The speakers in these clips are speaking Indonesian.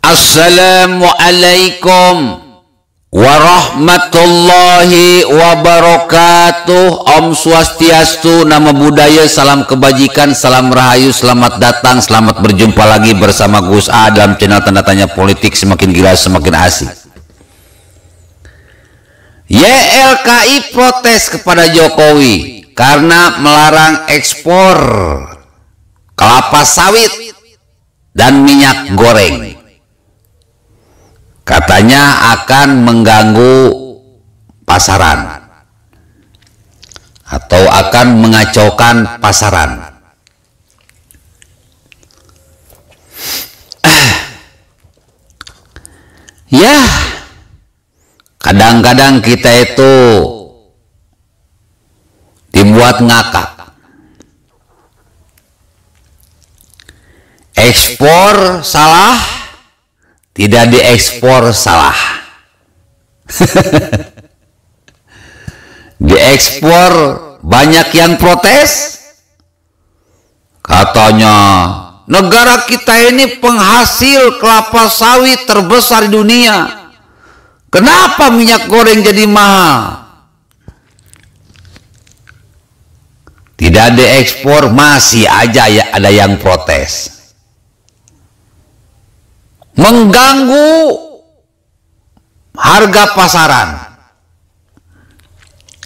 Assalamualaikum warahmatullahi wabarakatuh Om Swastiastu Nama Budaya Salam Kebajikan Salam Rahayu Selamat datang Selamat berjumpa lagi bersama Gus A dalam channel Tanda Tanya Politik Semakin gila semakin asik YLKI protes kepada Jokowi karena melarang ekspor kelapa sawit dan minyak goreng biasanya akan mengganggu pasaran atau akan mengacaukan pasaran. ya, kadang-kadang kita itu dibuat ngakak. Ekspor salah, tidak diekspor salah diekspor banyak yang protes katanya negara kita ini penghasil kelapa sawit terbesar di dunia kenapa minyak goreng jadi mahal tidak diekspor masih aja ya ada yang protes mengganggu harga pasaran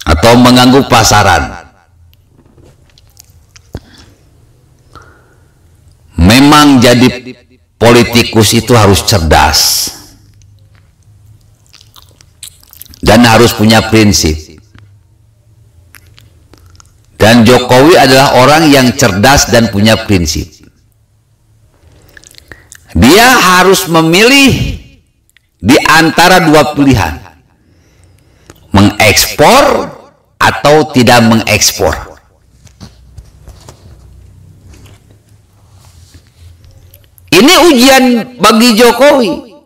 atau mengganggu pasaran. Memang jadi politikus itu harus cerdas dan harus punya prinsip. Dan Jokowi adalah orang yang cerdas dan punya prinsip. Dia harus memilih di antara dua pilihan. Mengekspor atau tidak mengekspor. Ini ujian bagi Jokowi.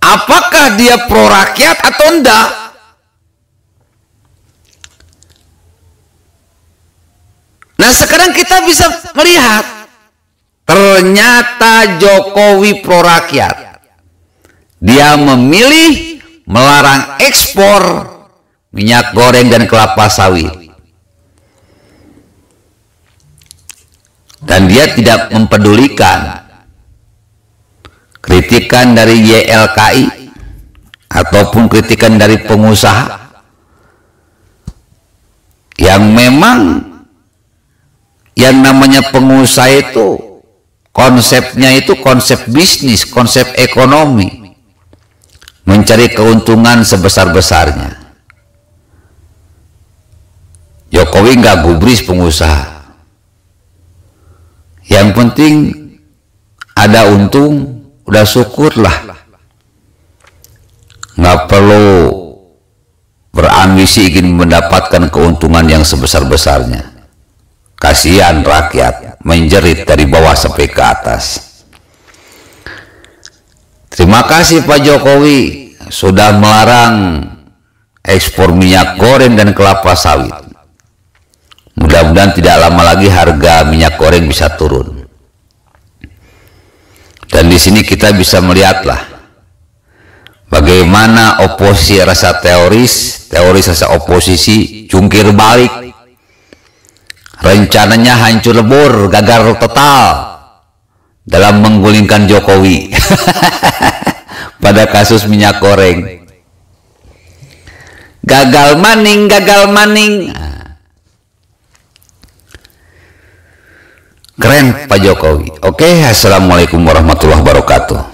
Apakah dia pro rakyat atau tidak? Nah sekarang kita bisa melihat Ternyata Jokowi pro rakyat. Dia memilih melarang ekspor minyak goreng dan kelapa sawit. Dan dia tidak mempedulikan kritikan dari YLKI ataupun kritikan dari pengusaha yang memang yang namanya pengusaha itu Konsepnya itu konsep bisnis, konsep ekonomi. Mencari keuntungan sebesar-besarnya. Jokowi nggak gubris pengusaha. Yang penting ada untung, udah syukurlah. Nggak perlu berambisi ingin mendapatkan keuntungan yang sebesar-besarnya. Kasihan rakyat menjerit dari bawah sampai ke atas. Terima kasih Pak Jokowi sudah melarang ekspor minyak goreng dan kelapa sawit. Mudah-mudahan tidak lama lagi harga minyak goreng bisa turun. Dan di sini kita bisa melihatlah bagaimana oposisi rasa teoris, teoris rasa oposisi, cungkir balik rencananya hancur lebur, gagal total dalam menggulingkan Jokowi pada kasus minyak goreng. Gagal maning, gagal maning. Keren Pak Jokowi. Oke, okay, Assalamualaikum warahmatullahi wabarakatuh.